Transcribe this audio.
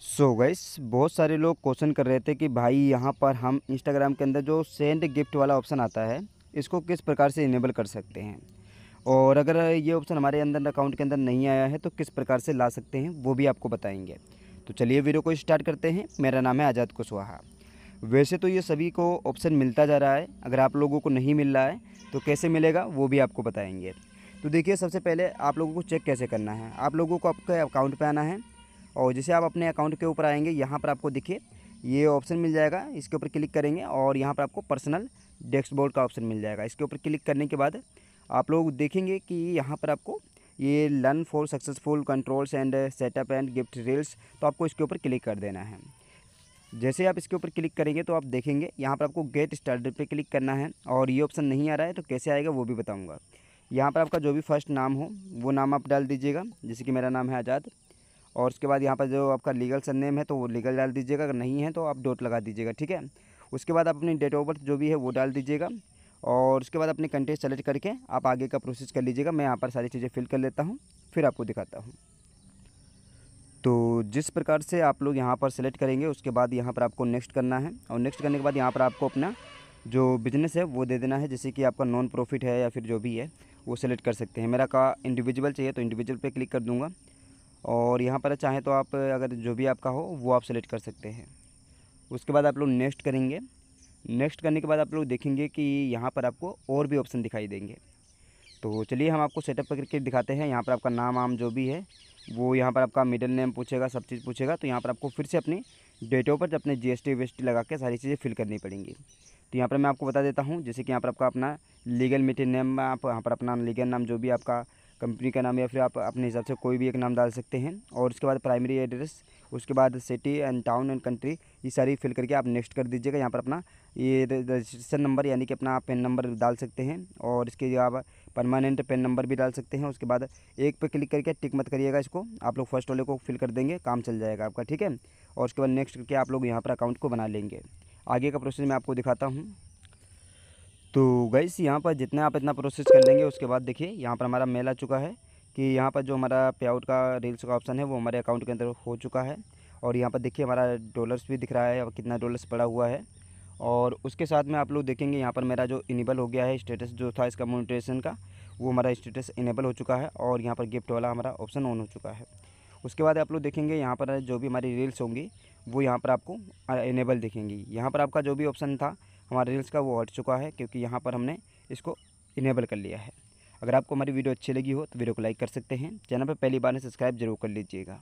सो so gas बहुत सारे लोग क्वेश्चन कर रहे थे कि भाई यहाँ पर हम इंस्टाग्राम के अंदर जो सेंड गिफ्ट वाला ऑप्शन आता है इसको किस प्रकार से इनेबल कर सकते हैं और अगर ये ऑप्शन हमारे अंदर अकाउंट के अंदर नहीं आया है तो किस प्रकार से ला सकते हैं वो भी आपको बताएंगे तो चलिए वीडियो को स्टार्ट करते हैं मेरा नाम है आज़ाद कुशवाहा वैसे तो ये सभी को ऑप्शन मिलता जा रहा है अगर आप लोगों को नहीं मिल रहा है तो कैसे मिलेगा वो भी आपको बताएंगे तो देखिए सबसे पहले आप लोगों को चेक कैसे करना है आप लोगों को आपके अकाउंट पर आना है और जैसे आप अपने अकाउंट के ऊपर आएंगे यहाँ पर आपको देखिए ये ऑप्शन मिल जाएगा इसके ऊपर क्लिक करेंगे और यहाँ पर आपको पर्सनल डैशबोर्ड का ऑप्शन मिल जाएगा इसके ऊपर क्लिक करने के बाद आप लोग देखेंगे कि यहाँ पर आपको ये learn for successful controls and setup and gift reels तो आपको इसके ऊपर क्लिक कर देना है जैसे आप इसके ऊपर क्लिक करेंगे तो आप देखेंगे यहाँ पर आपको गेट स्टार्टर पे क्लिक करना है और ये ऑप्शन नहीं आ रहा है तो कैसे आएगा वो भी बताऊँगा यहाँ पर आपका जो भी फर्स्ट नाम हो वो नाम आप डाल दीजिएगा जैसे कि मेरा नाम है आज़ाद और उसके बाद यहाँ पर जो आपका लीगल सन नेम है तो वो लीगल डाल दीजिएगा अगर नहीं है तो आप डोट लगा दीजिएगा ठीक है उसके बाद आप अपनी डेट ऑफ बर्थ जो भी है वो डाल दीजिएगा और उसके बाद अपनी कंटेंट सेलेक्ट करके आप आगे का प्रोसेस कर लीजिएगा मैं यहाँ पर सारी चीज़ें फिल कर लेता हूँ फिर आपको दिखाता हूँ तो जिस प्रकार से आप लोग यहाँ पर सेलेक्ट करेंगे उसके बाद यहाँ पर आपको नेक्स्ट करना है और नेक्स्ट करने के बाद यहाँ पर आपको अपना जो बिज़नेस है वो दे देना है जैसे कि आपका नॉन प्रॉफिट है या फिर जो भी है वो सेलेक्ट कर सकते हैं मेरा का इंडिविजुअल चाहिए तो इंडिविजुअल पे क्लिक कर दूंगा और यहाँ पर चाहें तो आप अगर जो भी आपका हो वो आप सेलेक्ट कर सकते हैं उसके बाद आप लोग नेक्स्ट करेंगे नेक्स्ट करने के बाद आप लोग देखेंगे कि यहाँ पर आपको और भी ऑप्शन दिखाई देंगे तो चलिए हम आपको सेटअप करके दिखाते हैं यहाँ पर आपका नाम वाम जो भी है वो यहाँ पर आपका मिडिल नेम पूछेगा सब चीज़ पूछेगा तो यहाँ पर आपको फिर से अपनी डेटों पर अपने जी एस टी लगा के सारी चीज़ें फिल करनी पड़ेंगी तो यहाँ पर मैं आपको बता देता हूँ जैसे कि यहाँ पर आपका अपना लीगल मिटिल नेम आप यहाँ पर अपना लीगल नाम जो भी आपका कंपनी का नाम या फिर आप अपने हिसाब से कोई भी एक नाम डाल सकते हैं और उसके बाद प्राइमरी एड्रेस उसके बाद city and town and country ये सारी फिल करके आप नेक्स्ट कर दीजिएगा यहाँ पर अपना ये रजिस्ट्रेशन नंबर यानी कि अपना पेन नंबर डाल सकते हैं और इसके आप परमानेंट पेन नंबर भी डाल सकते हैं उसके बाद एक पे क्लिक करके टिक मत करिएगा इसको आप लोग फर्स्ट वाले को फिल कर देंगे काम चल जाएगा आपका ठीक है और उसके बाद नेक्स्ट करके आप लोग यहाँ पर अकाउंट को बना लेंगे आगे का प्रोसेस मैं आपको दिखाता हूँ तो गैस यहाँ पर जितना आप इतना प्रोसेस कर लेंगे उसके बाद देखिए यहाँ पर हमारा मेल आ चुका है कि यहाँ पर जो हमारा पे आउट का रील्स का ऑप्शन है वो हमारे अकाउंट के अंदर हो चुका है और यहाँ पर देखिए हमारा डॉलर्स भी दिख रहा है और कितना डॉलर्स पड़ा हुआ है और उसके साथ में आप लोग देखेंगे यहाँ पर मेरा जो इनेबल हो गया है स्टेटस जो था इसका मोनिटेशन का वो हमारा स्टेटस इनेबल हो चुका है और यहाँ पर गिफ्ट वाला हमारा ऑप्शन ऑन हो चुका है उसके बाद आप लोग देखेंगे यहाँ पर जो भी हमारी रील्स होंगी वो यहाँ पर आपको इनेबल दिखेंगी यहाँ पर आपका जो भी ऑप्शन था हमारे रील्स का वो हट चुका है क्योंकि यहाँ पर हमने इसको इनेबल कर लिया है अगर आपको हमारी वीडियो अच्छी लगी हो तो वीडियो को लाइक कर सकते हैं चैनल पर पहली बार सब्सक्राइब जरूर कर लीजिएगा